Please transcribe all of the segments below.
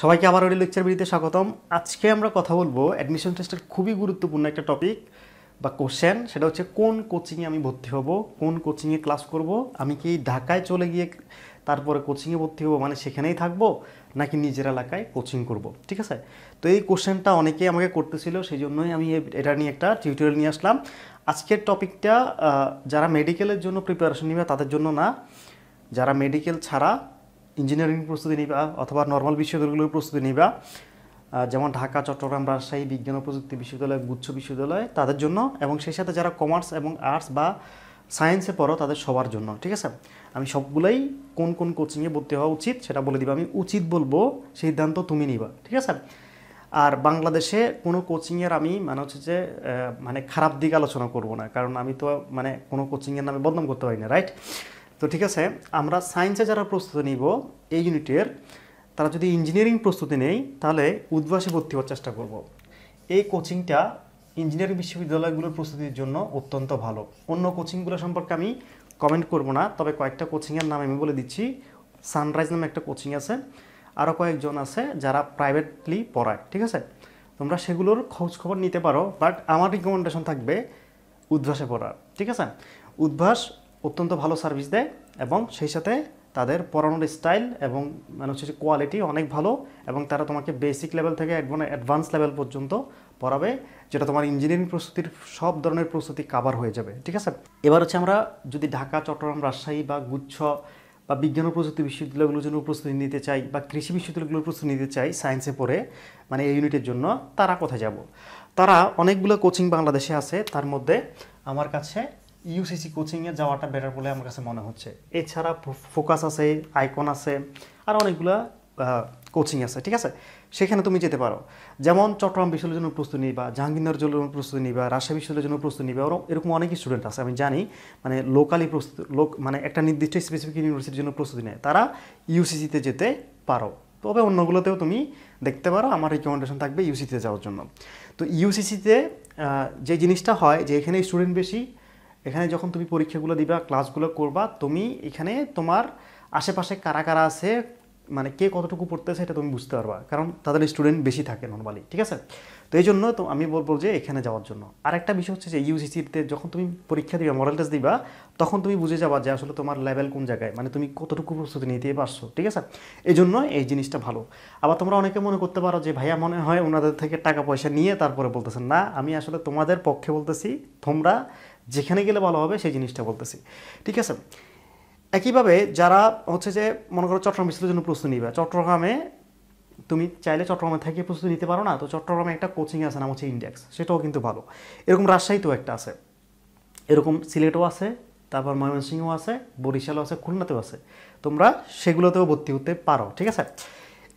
সবাইকে আবার ওই লেকচার বিড়িতে স্বাগতম আজকে আমরা কথা বলবো অ্যাডমিশন টেস্টের খুবই গুরুত্বপূর্ণ একটা টপিক বা কোশ্চেন সেটা হচ্ছে কোন কোচিংয়ে আমি ভর্তি হব কোন কোচিংয়ে ক্লাস করব আমি কি ঢাকায় চলে গিয়ে তারপরে কোচিংয়ে ভর্তি হবো মানে সেখানেই থাকবো নাকি নিজের এলাকায় কোচিং করব ঠিক আছে তো এই কোশ্চেনটা অনেকেই আমাকে করতেছিল সেই জন্যই আমি এটা নিয়ে একটা টিউটোরিয়াল নিয়ে আসলাম আজকের টপিকটা যারা মেডিকেলের জন্য প্রিপারেশন নিবে তাদের জন্য না যারা মেডিকেল ছাড়া ইঞ্জিনিয়ারিং প্রস্তুতি নিবা অথবা নর্মাল বিশ্ববিদ্যালয়গুলোর প্রস্তুতি নিবা যেমন ঢাকা চট্টগ্রাম রাজশাহী বিজ্ঞান ও প্রযুক্তি বিশ্ববিদ্যালয় গুচ্ছ বিশ্ববিদ্যালয় তাদের জন্য এবং সেই সাথে যারা কমার্স এবং আর্টস বা সায়েন্সে পড়ো তাদের সবার জন্য ঠিক আছে আমি সবগুলোই কোন কোন কোচিংয়ে ভর্তি হওয়া উচিত সেটা বলে দিবা আমি উচিত বলবো সিদ্ধান্ত তুমি নিবা ঠিক আছে আর বাংলাদেশে কোনো কোচিংয়ের আমি মানে হচ্ছে যে মানে খারাপ দিক আলোচনা করব না কারণ আমি তো মানে কোনো কোচিংয়ের নামে বদনাম করতে পারি না রাইট তো ঠিক আছে আমরা সায়েন্সে যারা প্রস্তুতি নিব এই ইউনিটের তারা যদি ইঞ্জিনিয়ারিং প্রস্তুতি নেই তাহলে উদ্ভাসে ভর্তি হওয়ার চেষ্টা করব। এই কোচিংটা ইঞ্জিনিয়ারিং বিশ্ববিদ্যালয়গুলোর প্রস্তুতির জন্য অত্যন্ত ভালো অন্য কোচিংগুলো সম্পর্কে আমি কমেন্ট করব না তবে কয়েকটা কোচিংয়ের নাম আমি বলে দিচ্ছি সানরাইজ নামে একটা কোচিং আছে আরও কয়েকজন আছে যারা প্রাইভেটলি পড়ায় ঠিক আছে তোমরা সেগুলোর খোঁজ খবর নিতে পারো বাট আমার রিকমেন্ডেশন থাকবে উদ্ভাসে পড়ার ঠিক আছে উদ্ভাস অত্যন্ত ভালো সার্ভিস দেয় এবং সেই সাথে তাদের পড়ানোর স্টাইল এবং মানে হচ্ছে কোয়ালিটি অনেক ভালো এবং তারা তোমাকে বেসিক লেভেল থেকে অ্যাডভান্স লেভেল পর্যন্ত পড়াবে যেটা তোমার ইঞ্জিনিয়ারিং প্রস্তুতির সব ধরনের প্রস্তুতি কাভার হয়ে যাবে ঠিক আছে এবার হচ্ছে আমরা যদি ঢাকা চট্টগ্রাম রাজশাহী বা গুচ্ছ বা বিজ্ঞান ও প্রযুক্তি বিশ্ববিদ্যালয়গুলোর জন্য প্রস্তুতি নিতে চাই বা কৃষি বিশ্ববিদ্যালয়গুলোর প্রস্তুতি নিতে চাই সায়েন্সে পড়ে মানে এই ইউনিটের জন্য তারা কোথায় যাব তারা অনেকগুলো কোচিং বাংলাদেশে আছে তার মধ্যে আমার কাছে ইউসিসি কোচিংয়ে যাওয়াটা বেটার বলে আমার কাছে মনে হচ্ছে এছাড়া ফোকাস আছে আইকন আছে আর অনেকগুলা কোচিং আছে ঠিক আছে সেখানে তুমি যেতে পারো যেমন চট্টগ্রাম বিশ্ববিদ্যালয়ের জন্য প্রস্তুতি নিবা জাহাঙ্গীরনগর জন্য প্রস্তুতি নিবা রাজশাহী বিশ্ববিদ্যালয়ের জন্য প্রস্তুতি নিবা ওরকম এরকম অনেক স্টুডেন্ট আছে আমি জানি মানে লোকালি প্রস্তুতি লোক মানে একটা নির্দিষ্ট স্পেসিফিক ইউনিভার্সিটির জন্য প্রস্তুতি নেয় তারা ইউসিসিতে যেতে পারো তবে অন্যগুলোতেও তুমি দেখতে পারো আমার রিকমেন্ডেশন থাকবে ইউসিসিতে যাওয়ার জন্য তো ইউসিসিতে যে জিনিসটা হয় যে এখানে স্টুডেন্ট বেশি এখানে যখন তুমি পরীক্ষাগুলো দিবা ক্লাসগুলো করবা তুমি এখানে তোমার আশেপাশে কারা কারা আছে মানে কে কতটুকু পড়তেছে এটা তুমি বুঝতে পারবা কারণ তাদের স্টুডেন্ট বেশি থাকে নর্মালি ঠিক আছে তো এই জন্য তো আমি বলবো যে এখানে যাওয়ার জন্য আর একটা বিষয় হচ্ছে যে ইউসিসিতে যখন তুমি পরীক্ষা দিবা মডেল টেস্ট দিবা তখন তুমি বুঝে যাবা যে আসলে তোমার লেভেল কোন জায়গায় মানে তুমি কতটুকু প্রস্তুতি নিতে পারছো ঠিক আছে এই জন্য এই জিনিসটা ভালো আবার তোমরা অনেকে মনে করতে পারো যে ভাইয়া মনে হয় ওনাদের থেকে টাকা পয়সা নিয়ে তারপরে বলতেছেন না আমি আসলে তোমাদের পক্ষে বলতেছি তোমরা যেখানে গেলে ভালো হবে সেই জিনিসটা বলতেছি ঠিক আছে একইভাবে যারা হচ্ছে যে মনে করো চট্টগ্রাম বিশ্বের জন্য প্রস্তুতি নিবে চট্টগ্রামে তুমি চাইলে চট্টগ্রামে থেকে প্রস্তুতি নিতে পারো না তো চট্টগ্রামে একটা কোচিং আছে নাম হচ্ছে ইন্ডেক্স সেটাও কিন্তু ভালো এরকম রাজশাহীতেও একটা আছে এরকম সিলেটও আছে তারপর ময়মনসিংহও আছে বরিশালও আছে খুলনাতেও আছে তোমরা সেগুলোতেও ভর্তি হতে পারো ঠিক আছে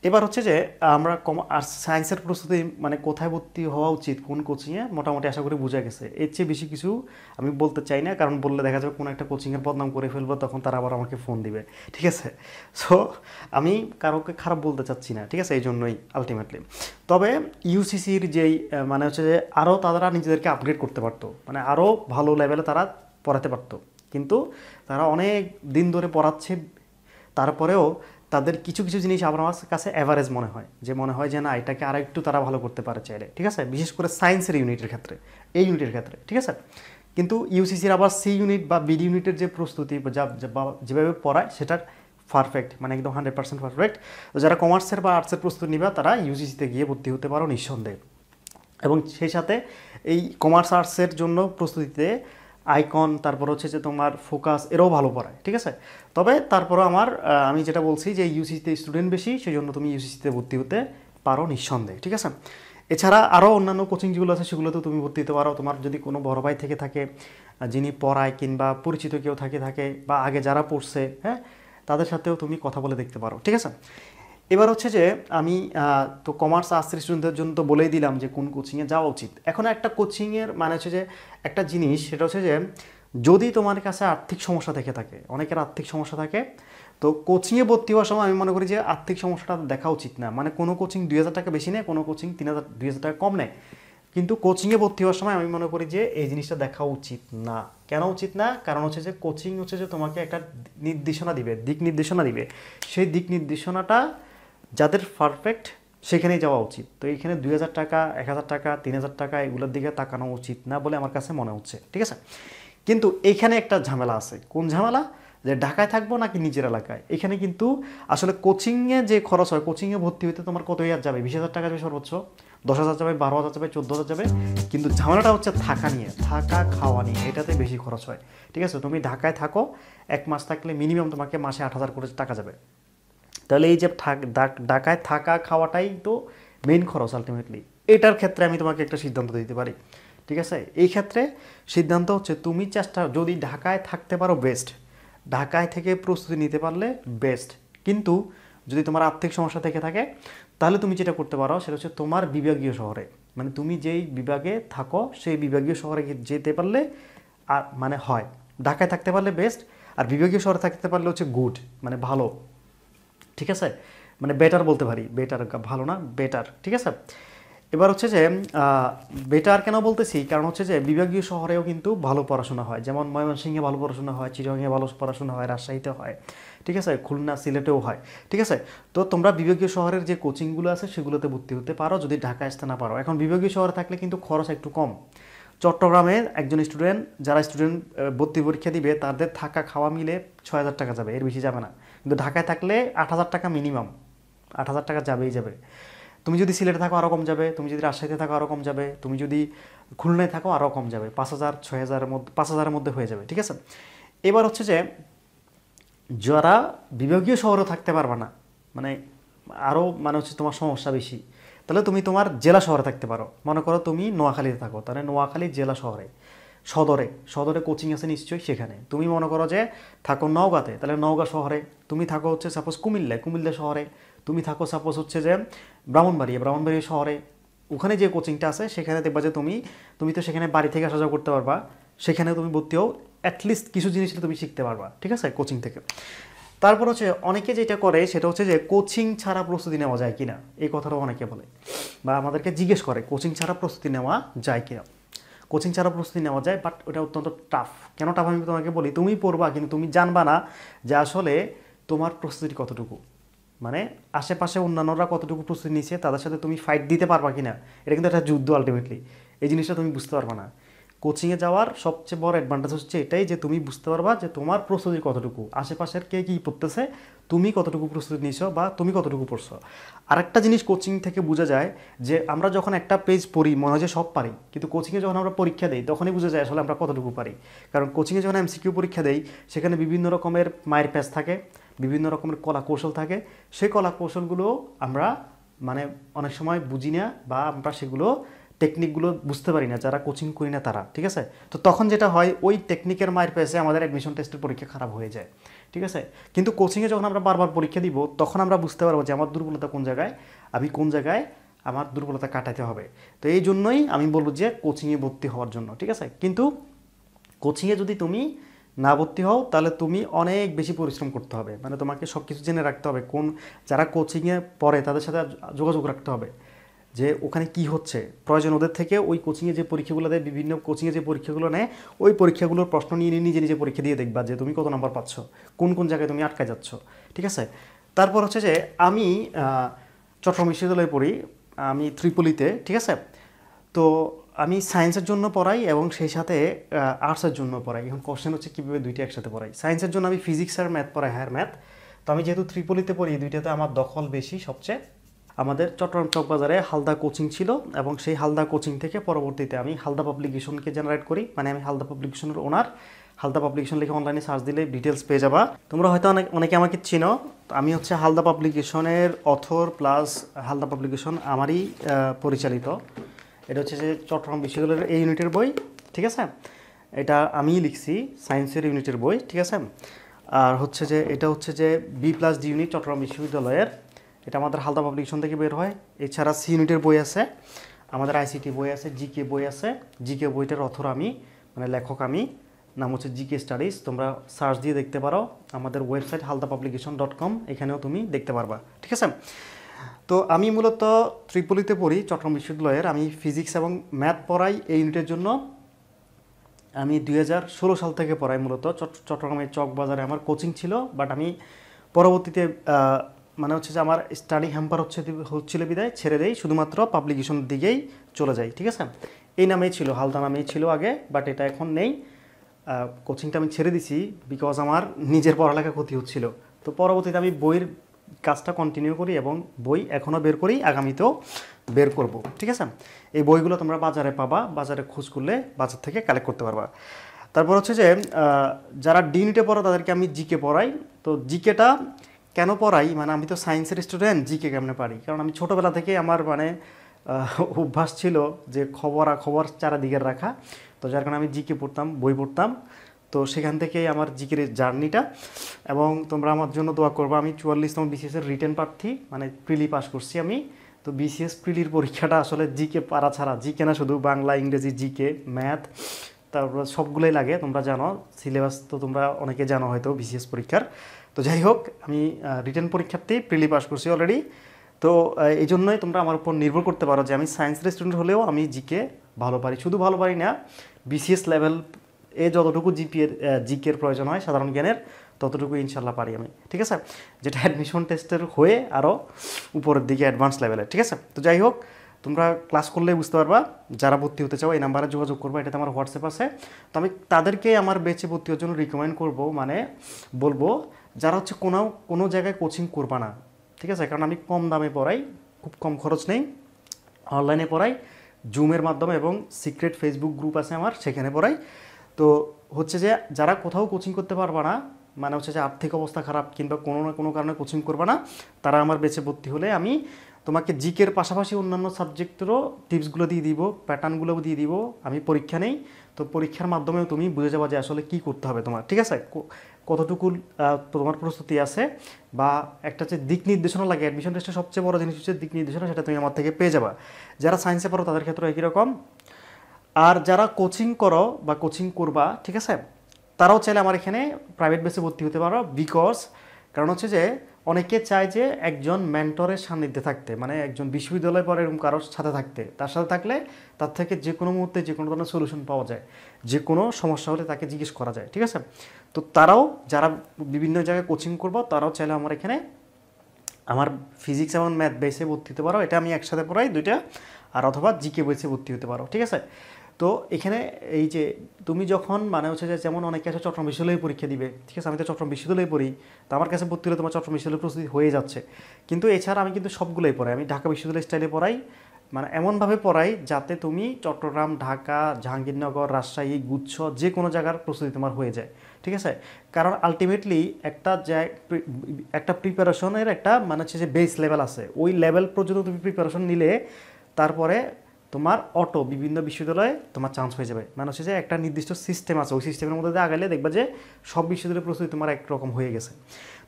এবার হচ্ছে যে আমরা কম আর সায়েন্সের প্রস্তুতি মানে কোথায় ভর্তি হওয়া উচিত কোন কোচিংয়ে মোটামুটি আশা করি বোঝা গেছে এর চেয়ে বেশি কিছু আমি বলতে চাই না কারণ বললে দেখা যাবে কোনো একটা কোচিংয়ের বদনাম করে ফেলবো তখন তারা আবার আমাকে ফোন দিবে ঠিক আছে সো আমি কারোকে খারাপ বলতে চাচ্ছি না ঠিক আছে এই জন্যই আলটিমেটলি তবে ইউসিসির যেই মানে হচ্ছে যে আরও তারা নিজেদেরকে আপগ্রেড করতে পারতো মানে আরও ভালো লেভেলে তারা পড়াতে পারতো কিন্তু তারা অনেক দিন ধরে পড়াচ্ছে তারপরেও তাদের কিছু কিছু জিনিস আবার আমার কাছে অ্যাভারেজ মনে হয় যে মনে হয় যে না এটাকে আর একটু তারা ভালো করতে পারে চাইলে ঠিক আছে বিশেষ করে সায়েন্সের ইউনিটের ক্ষেত্রে এই ইউনিটের ক্ষেত্রে ঠিক আছে কিন্তু ইউসিসির আবার সি ইউনিট বা বিডি ইউনিটের যে প্রস্তুতি যা যেভাবে পড়ায় সেটার পারফেক্ট মানে একদম হান্ড্রেড পার্সেন্ট পারফেক্ট তো যারা কমার্সের বা আর্টসের প্রস্তুতি নেবে তারা ইউসিসিতে গিয়ে ভর্তি হতে পারো নিঃসন্দেহে এবং সেই সাথে এই কমার্স আর্টসের জন্য প্রস্তুতিতে আইকন তারপর হচ্ছে যে তোমার ফোকাস এরাও ভালো পড়ায় ঠিক আছে তবে তারপরও আমার আমি যেটা বলছি যে ইউসিসিতে স্টুডেন্ট বেশি সেই জন্য তুমি ইউসিসিতে ভর্তি হতে পারো নিঃসন্দেহে ঠিক আছে এছাড়া আরও অন্যান্য কোচিং যেগুলো আছে সেগুলোতেও তুমি ভর্তি হতে পারো তোমার যদি কোনো বড় ভাই থেকে থাকে যিনি পড়ায় কিংবা পরিচিত কেউ থাকে থাকে বা আগে যারা পড়ছে হ্যাঁ তাদের সাথেও তুমি কথা বলে দেখতে পারো ঠিক আছে এবার হচ্ছে যে আমি তো কমার্স আর্টস স্টুডেন্টদের জন্য তো বলেই দিলাম যে কোন কোচিংয়ে যাওয়া উচিত এখন একটা কোচিংয়ের মানে হচ্ছে যে একটা জিনিস সেটা হচ্ছে যে যদি তোমার কাছে আর্থিক সমস্যা থেকে থাকে অনেকের আর্থিক সমস্যা থাকে তো কোচিংয়ে ভর্তি হওয়ার সময় আমি মনে করি যে আর্থিক সমস্যাটা দেখা উচিত না মানে কোনো কোচিং দুই হাজার টাকা বেশি নেয় কোনো কোচিং তিন হাজার দুই হাজার টাকা কম নেয় কিন্তু কোচিংয়ে ভর্তি হওয়ার সময় আমি মনে করি যে এই জিনিসটা দেখা উচিত না কেন উচিত না কারণ হচ্ছে যে কোচিং হচ্ছে যে তোমাকে একটা নির্দেশনা দিবে দিক নির্দেশনা দিবে সেই দিক নির্দেশনাটা যাদের পারফেক্ট সেখানেই যাওয়া উচিত তো এইখানে দুই হাজার টাকা এক হাজার টাকা তিন হাজার টাকা এগুলোর দিকে তাকানো উচিত না বলে আমার কাছে মনে হচ্ছে ঠিক আছে কিন্তু এখানে একটা ঝামেলা আছে কোন ঝামেলা যে ঢাকায় থাকবো নাকি নিজের এলাকায় এখানে কিন্তু আসলে কোচিংয়ে যে খরচ হয় কোচিংয়ে ভর্তি হইতে তোমার কত ইয়ার যাবে বিশ হাজার টাকা যাবে সর্বোচ্চ দশ হাজার যাবে বারো হাজার যাবে চোদ্দ হাজার যাবে কিন্তু ঝামেলাটা হচ্ছে থাকা নিয়ে থাকা খাওয়া নিয়ে এটাতে বেশি খরচ হয় ঠিক আছে তুমি ঢাকায় থাকো এক মাস থাকলে মিনিমাম তোমাকে মাসে আট হাজার করে টাকা যাবে তাহলে এই যে ঢাকায় থাকা খাওয়াটাই তো মেইন খরচ আলটিমেটলি এটার ক্ষেত্রে আমি তোমাকে একটা সিদ্ধান্ত দিতে পারি ঠিক আছে এই ক্ষেত্রে সিদ্ধান্ত হচ্ছে তুমি চেষ্টা যদি ঢাকায় থাকতে পারো বেস্ট ঢাকায় থেকে প্রস্তুতি নিতে পারলে বেস্ট কিন্তু যদি তোমার আর্থিক সমস্যা থেকে থাকে তাহলে তুমি যেটা করতে পারো সেটা হচ্ছে তোমার বিভাগীয় শহরে মানে তুমি যেই বিভাগে থাকো সেই বিভাগীয় শহরে যেতে পারলে আর মানে হয় ঢাকায় থাকতে পারলে বেস্ট আর বিভাগীয় শহরে থাকতে পারলে হচ্ছে গুড মানে ভালো ঠিক আছে মানে বেটার বলতে পারি বেটার ভালো না বেটার ঠিক আছে এবার হচ্ছে যে বেটার কেন বলতেছি কারণ হচ্ছে যে বিভাগীয় শহরেও কিন্তু ভালো পড়াশোনা হয় যেমন ময়মনসিংহে ভালো পড়াশোনা হয় চিরংয়ে ভালো পড়াশোনা হয় রাজশাহীতে হয় ঠিক আছে খুলনা সিলেটেও হয় ঠিক আছে তো তোমরা বিভাগীয় শহরের যে কোচিংগুলো আছে সেগুলোতে ভর্তি হতে পারো যদি ঢাকা আসতে না পারো এখন বিভাগীয় শহরে থাকলে কিন্তু খরচ একটু কম চট্টগ্রামে একজন স্টুডেন্ট যারা স্টুডেন্ট ভর্তি পরীক্ষা দিবে তাদের থাকা খাওয়া মিলে ছয় হাজার টাকা যাবে এর বেশি যাবে না কিন্তু ঢাকায় থাকলে আট হাজার টাকা মিনিমাম আট হাজার টাকা যাবেই যাবে তুমি যদি সিলেটে থাকো আরও কম যাবে তুমি যদি রাজশাহীতে থাকো আরও কম যাবে তুমি যদি খুলনায় থাকো আরও কম যাবে পাঁচ হাজার ছ হাজারের মধ্যে পাঁচ হাজারের মধ্যে হয়ে যাবে ঠিক আছে এবার হচ্ছে যে যারা বিভাগীয় শহরে থাকতে পারবে না মানে আরও মানে হচ্ছে তোমার সমস্যা বেশি তাহলে তুমি তোমার জেলা শহরে থাকতে পারো মনে করো তুমি নোয়াখালীতে থাকো তাহলে নোয়াখালী জেলা শহরে সদরে সদরে কোচিং আছে নিশ্চয়ই সেখানে তুমি মনে করো যে থাকো নওগাঁতে তাহলে নওগাঁ শহরে তুমি থাকো হচ্ছে সাপোজ কুমিল্লায় কুমিল্লা শহরে তুমি থাকো সাপোজ হচ্ছে যে ব্রাহ্মণবাড়িয়া ব্রাহ্মণবাড়িয়া শহরে ওখানে যে কোচিংটা আছে সেখানে দেখবা যে তুমি তুমি তো সেখানে বাড়ি থেকে আসা যাওয়া করতে পারবা সেখানে তুমি ভর্তি হও অ্যাটলিস্ট কিছু জিনিস তুমি শিখতে পারবা ঠিক আছে কোচিং থেকে তারপর হচ্ছে অনেকে যেটা করে সেটা হচ্ছে যে কোচিং ছাড়া প্রস্তুতি নেওয়া যায় কিনা এই কথাটা অনেকে বলে বা আমাদেরকে জিজ্ঞেস করে কোচিং ছাড়া প্রস্তুতি নেওয়া যায় কিনা কোচিং ছাড়া প্রস্তুতি নেওয়া যায় বাট ওটা অত্যন্ত টাফ কেন টাফ আমি তোমাকে বলি তুমি পড়বা কিন্তু তুমি জানবা না যে আসলে তোমার প্রস্তুতি কতটুকু মানে আশেপাশে অন্যান্যরা কতটুকু প্রস্তুতি নিচ্ছে তাদের সাথে তুমি ফাইট দিতে পারবা কি না এটা কিন্তু একটা যুদ্ধ আলটিমেটলি এই জিনিসটা তুমি বুঝতে পারবা না কোচিংয়ে যাওয়ার সবচেয়ে বড় অ্যাডভান্টেজ হচ্ছে এটাই যে তুমি বুঝতে পারবা যে তোমার প্রস্তুতি কতটুকু আশেপাশের কে কী পড়তেছে তুমি কতটুকু প্রস্তুতি নিছো বা তুমি কতটুকু পড়ছো আরেকটা জিনিস কোচিং থেকে বোঝা যায় যে আমরা যখন একটা পেজ পড়ি মনে হয় যে সব পারি কিন্তু কোচিংয়ে যখন আমরা পরীক্ষা দিই তখনই বোঝা যায় আসলে আমরা কতটুকু পারি কারণ কোচিংয়ে যখন এমসিকিউ পরীক্ষা দেই সেখানে বিভিন্ন রকমের মায়ের প্যাচ থাকে বিভিন্ন রকমের কলা কৌশল থাকে সেই কলা কৌশলগুলো আমরা মানে অনেক সময় বুঝি না বা আমরা সেগুলো টেকনিকগুলো বুঝতে পারি না যারা কোচিং করি না তারা ঠিক আছে তো তখন যেটা হয় ওই টেকনিকের মায়ের পেয়েছে আমাদের অ্যাডমিশন টেস্টের পরীক্ষা খারাপ হয়ে যায় ঠিক আছে কিন্তু কোচিংয়ে যখন আমরা বারবার পরীক্ষা দিব তখন আমরা বুঝতে পারবো যে আমার দুর্বলতা কোন জায়গায় আমি কোন জায়গায় আমার দুর্বলতা কাটাতে হবে তো এই জন্যই আমি বলবো যে কোচিংয়ে ভর্তি হওয়ার জন্য ঠিক আছে কিন্তু কোচিংয়ে যদি তুমি না ভর্তি হও তাহলে তুমি অনেক বেশি পরিশ্রম করতে হবে মানে তোমাকে সব কিছু জেনে রাখতে হবে কোন যারা কোচিংয়ে পড়ে তাদের সাথে যোগাযোগ রাখতে হবে যে ওখানে কি হচ্ছে প্রয়োজন ওদের থেকে ওই কোচিংয়ে যে পরীক্ষাগুলো দেয় বিভিন্ন কোচিংয়ে যে পরীক্ষাগুলো নেয় ওই পরীক্ষাগুলোর প্রশ্ন নিয়ে নিয়ে নিজে নিজে পরীক্ষা দিয়ে দেখবা যে তুমি কত নাম্বার পাচ্ছ কোন কোন জায়গায় তুমি আটকা যাচ্ছ ঠিক আছে তারপর হচ্ছে যে আমি চট্টগ্রাম বিশ্ববিদ্যালয়ে পড়ি আমি ত্রিপলিতে ঠিক আছে তো আমি সায়েন্সের জন্য পড়াই এবং সেই সাথে আর্টসের জন্য পড়াই এখন কোশ্চেন হচ্ছে কীভাবে দুইটা একসাথে পড়াই সায়েন্সের জন্য আমি ফিজিক্স আর ম্যাথ পড়াই হায়ার ম্যাথ তো আমি যেহেতু ত্রিপলিতে পড়ি দুইটাতে আমার দখল বেশি সবচেয়ে আমাদের চট্টগ্রাম চক বাজারে হালদা কোচিং ছিল এবং সেই হালদা কোচিং থেকে পরবর্তীতে আমি হালদা পাবলিকেশনকে জেনারেট করি মানে আমি হালদা পাবলিকেশনের ওনার হালদা পাবলিকেশন লিখে অনলাইনে সার্চ দিলে ডিটেলস পেয়ে যাবা তোমরা হয়তো অনেক অনেকে আমাকে চিনো আমি হচ্ছে হালদা পাবলিকেশনের অথর প্লাস হালদা পাবলিকেশন আমারই পরিচালিত এটা হচ্ছে যে চট্টগ্রাম বিশ্ববিদ্যালয়ের এই ইউনিটের বই ঠিক আছে এটা আমি লিখছি সায়েন্সের ইউনিটের বই ঠিক আছে আর হচ্ছে যে এটা হচ্ছে যে B plus D unit Chittagong বিশ্ববিদ্যালয়ের এটা আমাদের হালদা পাবলিকেশন থেকে বের হয় এছাড়া সি ইউনিটের বই আছে আমাদের আইসিটি বই আছে জিকে বই আছে জিকে বইটার অথর আমি মানে লেখক আমি নাম হচ্ছে জিকে স্টাডিজ তোমরা সার্চ দিয়ে দেখতে পারো আমাদের website Halda publication dot com এখানেও তুমি দেখতে পারবা ঠিক আছে তো আমি মূলত ত্রিপলিতে পড়ি চট্টগ্রাম বিশ্ববিদ্যালয়ের আমি ফিজিক্স এবং ম্যাথ পড়াই এই ইউনিটের জন্য আমি দুই সাল থেকে পড়াই মূলত চট্টগ্রামের চকবাজারে আমার কোচিং ছিল বাট আমি পরবর্তীতে মানে হচ্ছে যে আমার স্টাডি হ্যাম্পার হচ্ছে হচ্ছিল বিদায় ছেড়ে দেই শুধুমাত্র পাবলিকেশনের দিকেই চলে যাই ঠিক আছে এই নামেই ছিল হালদা নামেই ছিল আগে বাট এটা এখন নেই কোচিংটা আমি ছেড়ে দিছি বিকজ আমার নিজের পড়ালেখা ক্ষতি হচ্ছিল তো পরবর্তীতে আমি বইয়ের কাজটা কন্টিনিউ করি এবং বই এখনও বের করি আগামীতেও বের করব ঠিক আছে এই বইগুলো তোমরা বাজারে পাবা বাজারে খোঁজ করলে বাজার থেকে কালেক্ট করতে পারবা তারপর হচ্ছে যে যারা ডিনিটে e পড়ো তাদেরকে আমি জিকে পড়াই তো জিকেটা কেন পড়াই মানে আমি তো সায়েন্সের স্টুডেন্ট জিকে কেমনে পারি কারণ আমি ছোটোবেলা থেকে আমার মানে অভ্যাস ছিল যে খবর আর খবর চারাদিকের রাখা তো যার কারণে আমি জিকে পড়তাম বই পড়তাম তো সেখান থেকেই আমার জিকের জার্নিটা এবং তোমরা আমার জন্য দোয়া করবো আমি চুয়াল্লিশতম বিসিএসের রিটার্ন প্রার্থী মানে প্রিলি পাস করছি আমি তো বিসিএস প্রিলির পরীক্ষাটা আসলে জিকে পারা ছাড়া জিকে না শুধু বাংলা ইংরেজি জিকে ম্যাথ তারপর সবগুলোই লাগে তোমরা জানো সিলেবাস তো তোমরা অনেকে জানো হয়তো বিসিএস পরীক্ষার তো যাই হোক আমি রিটার্ন পরীক্ষার্থী প্রিলি পাস করছি অলরেডি তো এই জন্যই তোমরা আমার উপর নির্ভর করতে পারো যে আমি সায়েন্সের স্টুডেন্ট হলেও আমি জিকে ভালো পারি শুধু ভালো পারি না বিসিএস লেভেল এ যতটুকু জিপিএর জিকের প্রয়োজন হয় সাধারণ জ্ঞানের ততটুকু ইনশাল্লাহ পারি আমি ঠিক আছে যেটা অ্যাডমিশন টেস্টের হয়ে আরও উপরের দিকে অ্যাডভান্স লেভেলে ঠিক আছে তো যাই হোক তোমরা ক্লাস করলে বুঝতে পারবা যারা ভর্তি হতে চাও এই নাম্বারে যোগাযোগ করবো এটাতে আমার হোয়াটসঅ্যাপ আছে তো আমি তাদেরকে আমার বেঁচে ভর্তি হওয়ার জন্য রিকমেন্ড করবো মানে বলবো যারা হচ্ছে কোনো কোনো জায়গায় কোচিং করবে না ঠিক আছে কারণ আমি কম দামে পড়াই খুব কম খরচ নেই অনলাইনে পড়াই জুমের মাধ্যমে এবং সিক্রেট ফেসবুক গ্রুপ আছে আমার সেখানে পড়াই তো হচ্ছে যে যারা কোথাও কোচিং করতে পারবে না মানে হচ্ছে যে আর্থিক অবস্থা খারাপ কিংবা কোনো না কোনো কারণে কোচিং করবে না তারা আমার বেছে ভর্তি হলে আমি তোমাকে জিকের পাশাপাশি অন্যান্য সাবজেক্টেরও টিপসগুলো দিয়ে দিব প্যাটার্নগুলো দিয়ে দিব আমি পরীক্ষা নেই তো পরীক্ষার মাধ্যমেও তুমি বুঝে যাবা যে আসলে কী করতে হবে তোমার ঠিক আছে কতটুকু তোমার প্রস্তুতি আছে বা একটা যে দিক নির্দেশনা লাগে অ্যাডমিশন টেস্টে সবচেয়ে বড় জিনিস হচ্ছে দিক নির্দেশনা সেটা তুমি আমার থেকে পেয়ে যাবা যারা সায়েন্সে পড়ো তাদের ক্ষেত্রে একই রকম আর যারা কোচিং করো বা কোচিং করবা ঠিক আছে তারাও চাইলে আমার এখানে প্রাইভেট বেসে ভর্তি হতে পারো বিকজ কারণ হচ্ছে যে অনেকে চায় যে একজন মেন্টরের সান্নিধ্যে থাকতে মানে একজন বিশ্ববিদ্যালয় পরে এরকম কারোর সাথে থাকতে তার সাথে থাকলে তার থেকে যে কোনো মুহূর্তে যে কোনো ধরনের সলিউশন পাওয়া যায় যে কোনো সমস্যা হলে তাকে জিজ্ঞেস করা যায় ঠিক আছে তো তারাও যারা বিভিন্ন জায়গায় কোচিং করবো তারাও চাইলে আমার এখানে আমার ফিজিক্স এবং ম্যাথ বেসে ভর্তি হতে পারো এটা আমি একসাথে পড়াই দুইটা আর অথবা জিকে বেসে ভর্তি হতে পারো ঠিক আছে তো এখানে এই যে তুমি যখন মানে হচ্ছে যে যেমন অনেকে আছে চট্টগ্রাম বিশ্ববিদ্যালয়ে পরীক্ষা দিবে ঠিক আছে আমি তো চট্টগ্রাম বিশ্ববিদ্যালয়ে পড়ি তো আমার কাছে ভর্তি হলে তোমার চট্টগ্রাম বিশ্ববিদ্যালয়ে প্রস্তুতি হয়ে যাচ্ছে কিন্তু এছাড়া আমি কিন্তু সবগুলোই পড়াই আমি ঢাকা বিশ্ববিদ্যালয় স্টাইলে পড়াই মানে এমনভাবে পড়াই যাতে তুমি চট্টগ্রাম ঢাকা জাহাঙ্গীরনগর রাজশাহী গুচ্ছ যে কোনো জায়গার প্রস্তুতি তোমার হয়ে যায় ঠিক আছে কারণ আলটিমেটলি একটা একটা প্রিপারেশনের একটা মানে হচ্ছে যে বেস লেভেল আছে ওই লেভেল পর্যন্ত তুমি প্রিপারেশন নিলে তারপরে তোমার অটো বিভিন্ন বিশ্ববিদ্যালয়ে তোমার চান্স হয়ে যাবে মানে হচ্ছে যে একটা নির্দিষ্ট সিস্টেম আছে ওই সিস্টেমের মধ্যে আগালে দেখবা যে সব বিশ্ববিদ্যালয়ের প্রস্তুতি তোমার একরকম হয়ে গেছে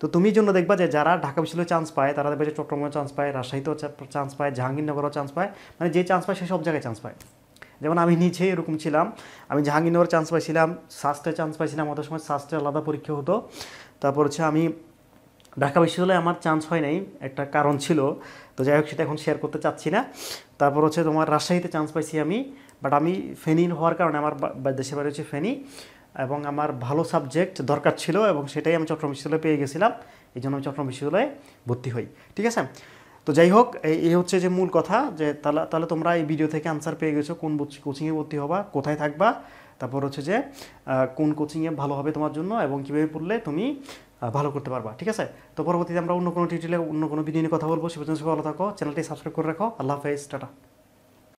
তো তুমি জন্য দেখবা যে যারা ঢাকা বিশ্ববিদ্যালয়ে চান্স পায় তারা দেখবে যে চট্টগ্রামেও চান্স পায় রাজশাহীতেও চান্স পায় জাহাঙ্গীরনগরও চান্স পায় মানে যে চান্স পায় সে সব জায়গায় চান্স পায় যেমন আমি নিজে এরকম ছিলাম আমি জাহাঙ্গীরনগর চান্স পাইছিলাম স্বাস্থ্যে চান্স পাইছিলাম অত সময় স্বাস্থ্যে আলাদা পরীক্ষা হতো তারপর হচ্ছে আমি ঢাকা বিশ্ববিদ্যালয়ে আমার চান্স হয় নাই একটা কারণ ছিল তো যাই হোক সেটা এখন শেয়ার করতে চাচ্ছি না তারপর হচ্ছে তোমার রাজশাহীতে চান্স পাইছি আমি বাট আমি ফেনির হওয়ার কারণে আমার দেশের বাড়ি হচ্ছে ফেনি এবং আমার ভালো সাবজেক্ট দরকার ছিল এবং সেটাই আমি চট্টগ্রাম বিশ্ববিদ্যালয়ে পেয়ে গেছিলাম এই জন্য আমি চট্টগ্রাম বিশ্ববিদ্যালয়ে ভর্তি হই ঠিক আছে তো যাই হোক এই হচ্ছে যে মূল কথা যে তাহলে তাহলে তোমরা এই ভিডিও থেকে আনসার পেয়ে গেছো কোন কোচিংয়ে ভর্তি হবা কোথায় থাকবা তারপর হচ্ছে যে কোন কোচিংয়ে ভালো হবে তোমার জন্য এবং কীভাবে পড়লে তুমি ভালো করতে পারবা ঠিক আছে তো পরবর্তীতে আমরা অন্য কোনো টিউটোরিয়ালে অন্য কোনো ভিডিও নিয়ে কথা বলবো সে পর্যন্ত ভালো থাকো চ্যানেলটি সাবস্ক্রাইব করে রাখো আল্লাহ হাফেজ টাটা